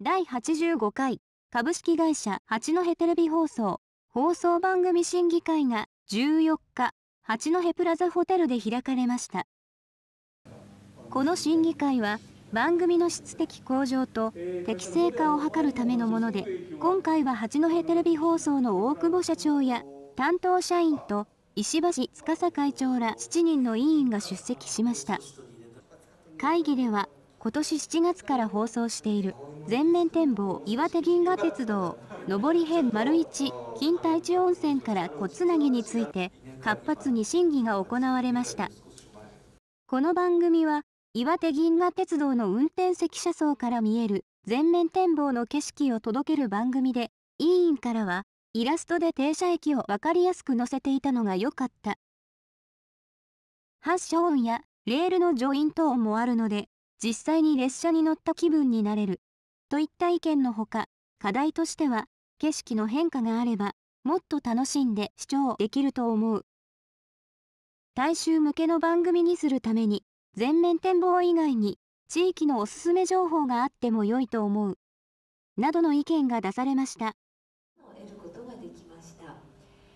第85回株式会社八戸テレビ放送放送番組審議会が14日八戸プラザホテルで開かれましたこの審議会は番組の質的向上と適正化を図るためのもので今回は八戸テレビ放送の大久保社長や担当社員と石橋司会長ら7人の委員が出席しました会議では今年7月から放送している全面展望岩手銀河鉄道上り編丸一金太一温泉から小つなぎについて活発に審議が行われましたこの番組は岩手銀河鉄道の運転席車窓から見える全面展望の景色を届ける番組で委員からはイラストで停車駅を分かりやすく載せていたのが良かった発車音やレールのジョイント音もあるので実際に列車に乗った気分になれるといった意見のほか課題としては景色の変化があればもっと楽しんで視聴できると思う大衆向けの番組にするために全面展望以外に地域のおすすめ情報があっても良いと思うなどの意見が出されました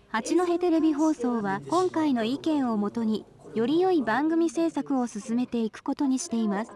八戸テレビ放送は今回の意見をもとにより良い番組制作を進めていくことにしています